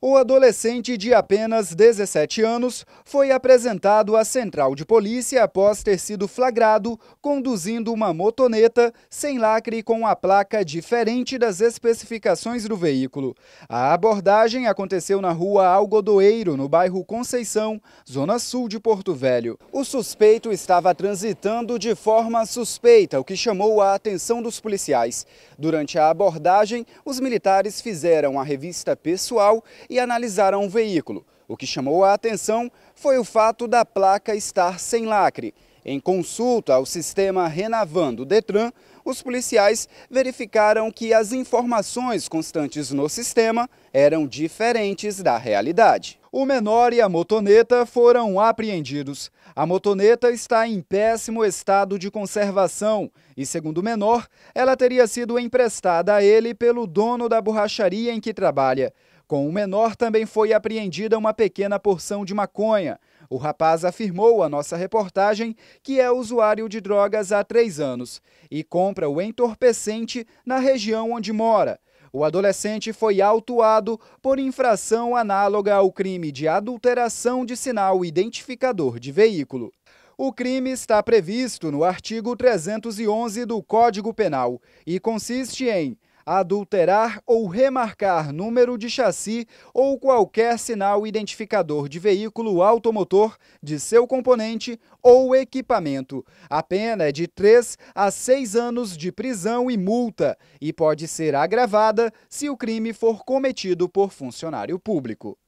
O adolescente de apenas 17 anos foi apresentado à central de polícia após ter sido flagrado conduzindo uma motoneta sem lacre com a placa diferente das especificações do veículo. A abordagem aconteceu na rua Algodoeiro, no bairro Conceição, zona sul de Porto Velho. O suspeito estava transitando de forma suspeita, o que chamou a atenção dos policiais. Durante a abordagem, os militares fizeram a revista pessoal e analisaram o veículo. O que chamou a atenção foi o fato da placa estar sem lacre. Em consulta ao sistema Renavando Detran, os policiais verificaram que as informações constantes no sistema eram diferentes da realidade. O menor e a motoneta foram apreendidos. A motoneta está em péssimo estado de conservação e, segundo o menor, ela teria sido emprestada a ele pelo dono da borracharia em que trabalha. Com o menor também foi apreendida uma pequena porção de maconha. O rapaz afirmou à nossa reportagem que é usuário de drogas há três anos e compra o entorpecente na região onde mora. O adolescente foi autuado por infração análoga ao crime de adulteração de sinal identificador de veículo. O crime está previsto no artigo 311 do Código Penal e consiste em adulterar ou remarcar número de chassi ou qualquer sinal identificador de veículo automotor, de seu componente ou equipamento. A pena é de 3 a 6 anos de prisão e multa e pode ser agravada se o crime for cometido por funcionário público.